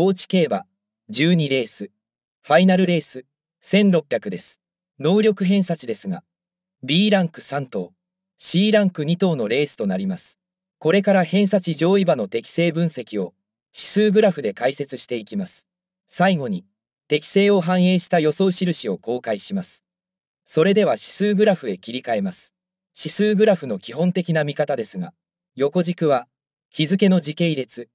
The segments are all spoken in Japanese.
高知競馬12レースファイナルレース1600です能力偏差値ですが B ランク3頭 C ランク2頭のレースとなりますこれから偏差値上位馬の適正分析を指数グラフで解説していきます最後に適正を反映した予想印を公開しますそれでは指数グラフへ切り替えます指数グラフの基本的な見方ですが横軸は日付の時系列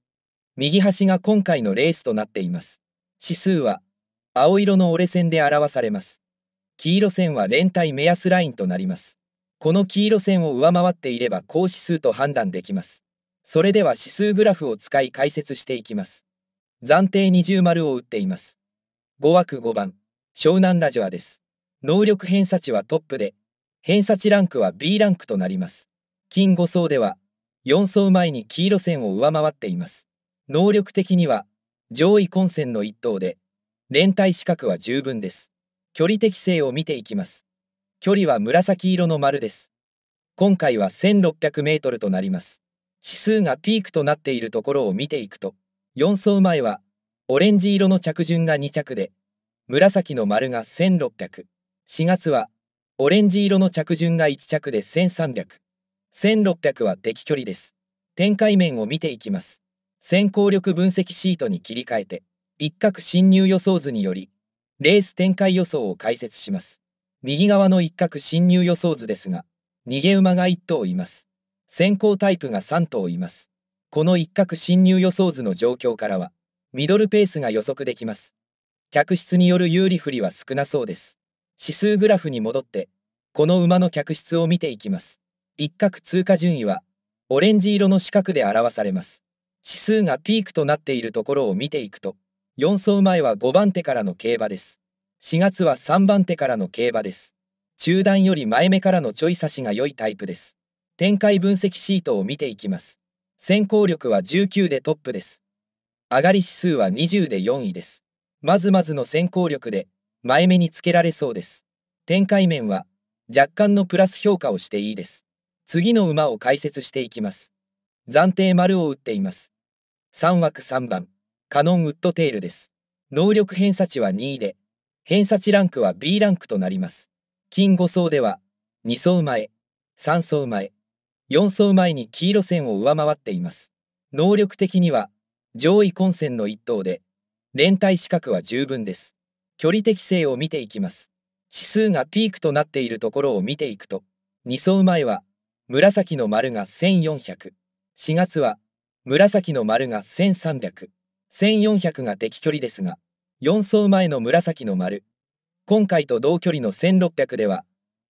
右端が今回のレースとなっています。指数は青色の折れ線で表されます。黄色線は連帯目安ラインとなります。この黄色線を上回っていれば高指数と判断できます。それでは指数グラフを使い解説していきます。暫定二重丸を打っています。5枠5番、湘南ラジオです。能力偏差値はトップで、偏差値ランクは B ランクとなります。金5層では、4層前に黄色線を上回っています。能力的には上位混戦の1等で連帯資格は十分です距離適性を見ていきます距離は紫色の丸です今回は 1600m となります指数がピークとなっているところを見ていくと4走前はオレンジ色の着順が2着で紫の丸が16004月はオレンジ色の着順が1着で13001600600は敵距離です展開面を見ていきます先行力分析シートに切り替えて一角侵入予想図によりレース展開予想を解説します右側の一角侵入予想図ですが逃げ馬が1頭います先行タイプが3頭いますこの一角侵入予想図の状況からはミドルペースが予測できます客室による有利不利は少なそうです指数グラフに戻ってこの馬の客室を見ていきます一角通過順位はオレンジ色の四角で表されます指数がピークとなっているところを見ていくと、4走前は5番手からの競馬です。4月は3番手からの競馬です。中段より前目からのちょい差しが良いタイプです。展開分析シートを見ていきます。先行力は19でトップです。上がり指数は20で4位です。まずまずの先行力で、前目につけられそうです。展開面は、若干のプラス評価をしていいです。次の馬を解説していきます。暫定丸を打っています。3枠3番、カノンウッドテールです。能力偏差値は2位で、偏差値ランクは B ランクとなります。金5層では、2層前、3層前、4層前に黄色線を上回っています。能力的には、上位混戦の1頭で、連帯資格は十分です。距離適性を見ていきます。指数がピークとなっているところを見ていくと、2層前は、紫の丸が1400、4月は紫の丸が1300、1400が敵距離ですが、4走前の紫の丸、今回と同距離の1600では、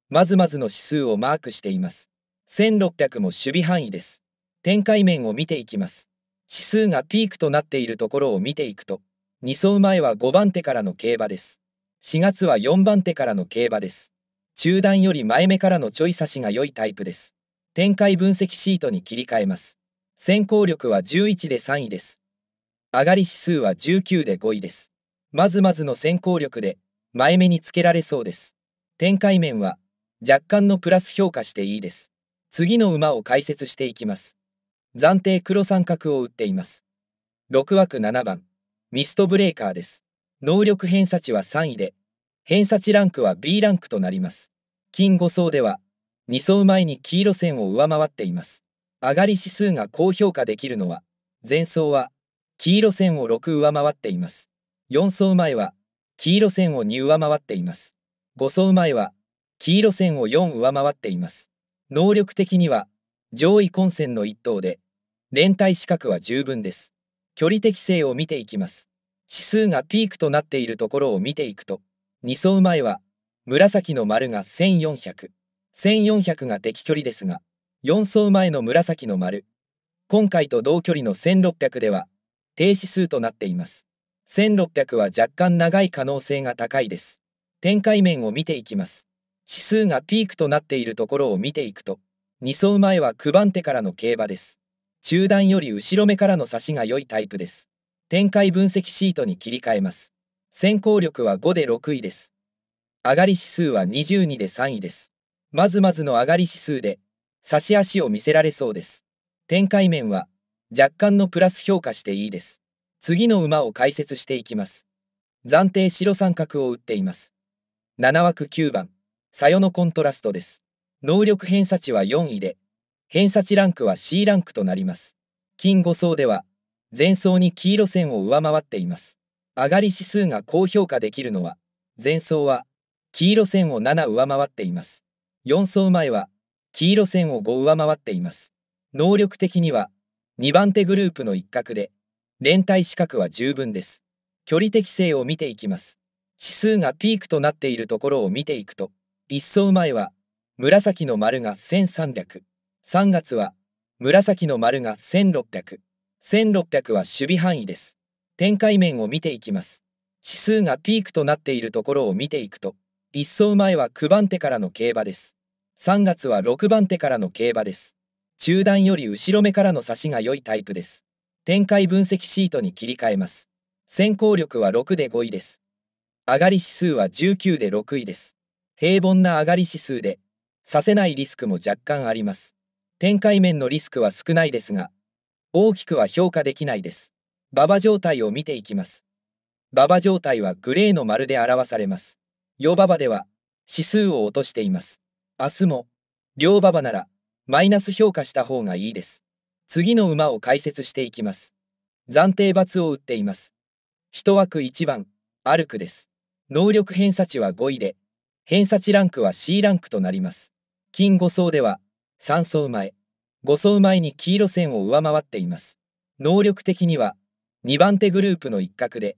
まずまずの指数をマークしています。1600も守備範囲です。展開面を見ていきます。指数がピークとなっているところを見ていくと、2走前は5番手からの競馬です。4月は4番手からの競馬です。中段より前目からのちょい差しが良いタイプです。展開分析シートに切り替えます。先行力は11で3位です。上がり指数は19で5位です。まずまずの先行力で前目につけられそうです。展開面は若干のプラス評価していいです。次の馬を解説していきます。暫定黒三角を打っています。6枠7番、ミストブレーカーです。能力偏差値は3位で、偏差値ランクは B ランクとなります。金5層では、2層前に黄色線を上回っています。上がり指数が高評価できるのは、前走は黄色線を6上回っています。4走前は黄色線を2上回っています。5走前は黄色線を4上回っています。能力的には上位混戦の1等で、連帯資格は十分です。距離適性を見ていきます。指数がピークとなっているところを見ていくと、2走前は紫の丸が1400、1400が適距離ですが、4走前の紫の丸今回と同距離の1600では低指数となっています1600は若干長い可能性が高いです展開面を見ていきます指数がピークとなっているところを見ていくと2走前は9番手からの競馬です中段より後ろ目からの差しが良いタイプです展開分析シートに切り替えます先行力は5で6位です上がり指数は22で3位ですまずまずの上がり指数で差し足を見せられそうです。展開面は若干のプラス評価していいです。次の馬を解説していきます。暫定白三角を打っています。7枠9番、さよのコントラストです。能力偏差値は4位で、偏差値ランクは C ランクとなります。金5層では、前走に黄色線を上回っています。上がり指数が高評価できるのは、前走は黄色線を7上回っています。4走前は黄色線を5上回っています。能力的には2番手グループの一角で、連帯資格は十分です。距離適性を見ていきます。指数がピークとなっているところを見ていくと、一層前は紫の丸が1300、3月は紫の丸が1600、1600は守備範囲です。展開面を見ていきます。指数がピークとなっているところを見ていくと、一層前は9番手からの競馬です。3月は6番手からの競馬です。中段より後ろ目からの差しが良いタイプです。展開分析シートに切り替えます。先行力は6で5位です。上がり指数は19で6位です。平凡な上がり指数で、させないリスクも若干あります。展開面のリスクは少ないですが、大きくは評価できないです。馬場状態を見ていきます。馬場状態はグレーの丸で表されます。洋馬場では指数を落としています。明日も、両馬場なら、マイナス評価した方がいいです。次の馬を解説していきます。暫定罰を打っています。1枠1番、アルクです。能力偏差値は5位で、偏差値ランクは C ランクとなります。金5層では、3層前、5層前に黄色線を上回っています。能力的には、2番手グループの一角で、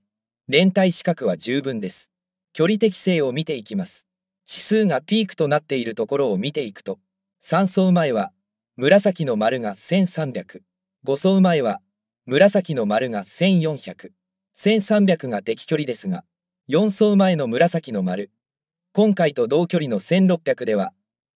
連帯資格は十分です。距離適性を見ていきます。指数がピークとなっているところを見ていくと3層前は紫の丸が1300 5層前は紫の丸が1400 1300が敵距離ですが4層前の紫の丸今回と同距離の1600では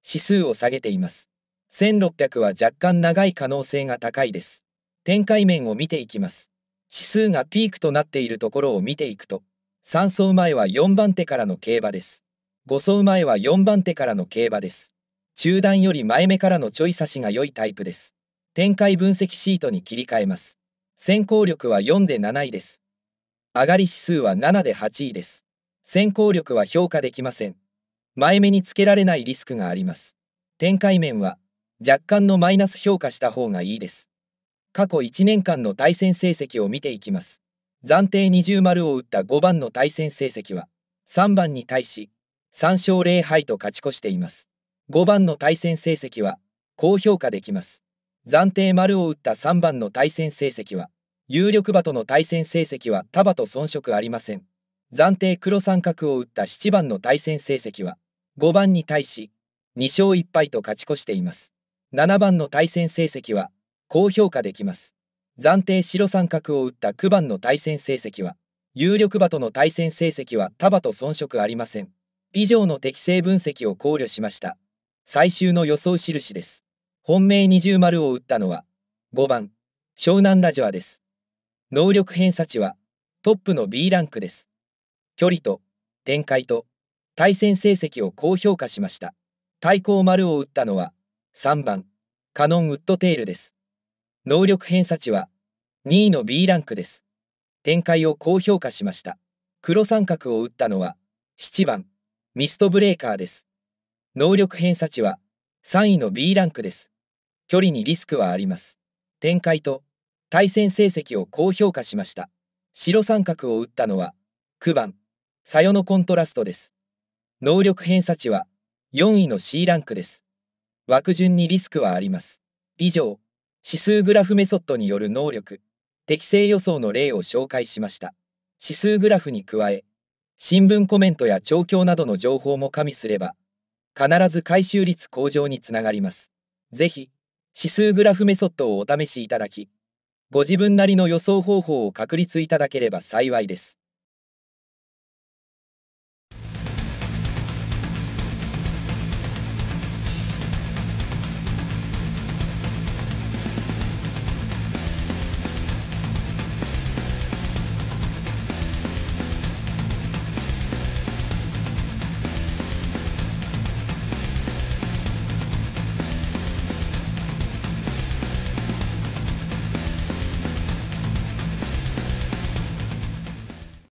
指数を下げています1600は若干長い可能性が高いです展開面を見ていきます指数がピークとなっているところを見ていくと3層前は4番手からの競馬です5走前は4番手からの競馬です。中段より前目からのちょい差しが良いタイプです。展開分析シートに切り替えます。先行力は4で7位です。上がり指数は7で8位です。先行力は評価できません。前目につけられないリスクがあります。展開面は若干のマイナス評価した方がいいです。過去1年間の対戦成績を見ていきます。暫定20丸を打った5番の対戦成績は3番に対し3勝0敗と勝ち越しています。5番の対戦成績は高評価できます。暫定丸を打った3番の対戦成績は有力馬との対戦成績は束と遜色ありません。暫定黒三角を打った7番の対戦成績は5番に対し2勝1敗と勝ち越しています。7番の対戦成績は高評価できます。暫定白三角を打った9番の対戦成績は有力馬との対戦成績は束と遜色ありません。以上の適正分析を考慮しました。最終の予想印です。本命二重丸を打ったのは、5番、湘南ラジアです。能力偏差値は、トップの B ランクです。距離と、展開と、対戦成績を高評価しました。対抗丸を打ったのは、3番、カノンウッドテールです。能力偏差値は、2位の B ランクです。展開を高評価しました。黒三角を打ったのは、7番、ミストブレーカーです。能力偏差値は3位の B ランクです。距離にリスクはあります。展開と対戦成績を高評価しました。白三角を打ったのは9番、サヨのコントラストです。能力偏差値は4位の C ランクです。枠順にリスクはあります。以上、指数グラフメソッドによる能力、適正予想の例を紹介しました。指数グラフに加え、新聞コメントや調教などの情報も加味すれば、必ず回収率向上につながります。ぜひ、指数グラフメソッドをお試しいただき、ご自分なりの予想方法を確立いただければ幸いです。